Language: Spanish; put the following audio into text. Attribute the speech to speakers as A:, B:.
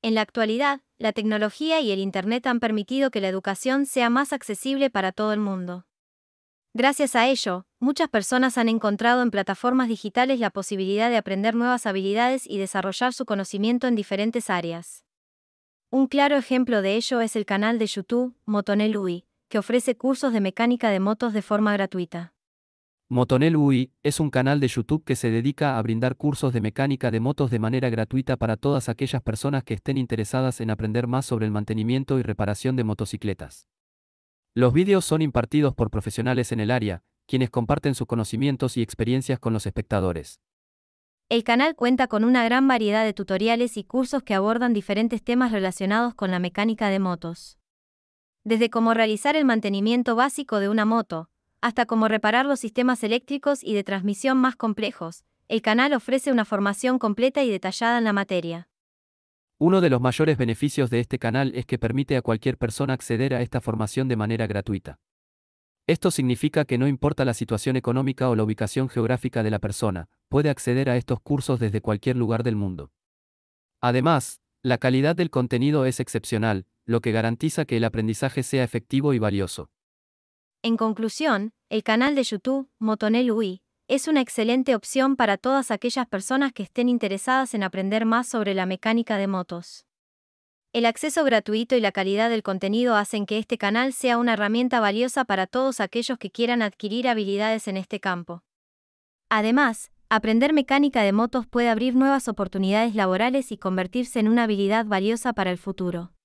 A: En la actualidad, la tecnología y el Internet han permitido que la educación sea más accesible para todo el mundo. Gracias a ello, muchas personas han encontrado en plataformas digitales la posibilidad de aprender nuevas habilidades y desarrollar su conocimiento en diferentes áreas. Un claro ejemplo de ello es el canal de YouTube, Motonelui, que ofrece cursos de mecánica de motos de forma gratuita.
B: Motonel UI es un canal de YouTube que se dedica a brindar cursos de mecánica de motos de manera gratuita para todas aquellas personas que estén interesadas en aprender más sobre el mantenimiento y reparación de motocicletas. Los vídeos son impartidos por profesionales en el área, quienes comparten sus conocimientos y experiencias con los espectadores.
A: El canal cuenta con una gran variedad de tutoriales y cursos que abordan diferentes temas relacionados con la mecánica de motos. Desde cómo realizar el mantenimiento básico de una moto, hasta como reparar los sistemas eléctricos y de transmisión más complejos, el canal ofrece una formación completa y detallada en la materia.
B: Uno de los mayores beneficios de este canal es que permite a cualquier persona acceder a esta formación de manera gratuita. Esto significa que no importa la situación económica o la ubicación geográfica de la persona, puede acceder a estos cursos desde cualquier lugar del mundo. Además, la calidad del contenido es excepcional, lo que garantiza que el aprendizaje sea efectivo y valioso.
A: En conclusión, el canal de YouTube, Motonel UI, es una excelente opción para todas aquellas personas que estén interesadas en aprender más sobre la mecánica de motos. El acceso gratuito y la calidad del contenido hacen que este canal sea una herramienta valiosa para todos aquellos que quieran adquirir habilidades en este campo. Además, aprender mecánica de motos puede abrir nuevas oportunidades laborales y convertirse en una habilidad valiosa para el futuro.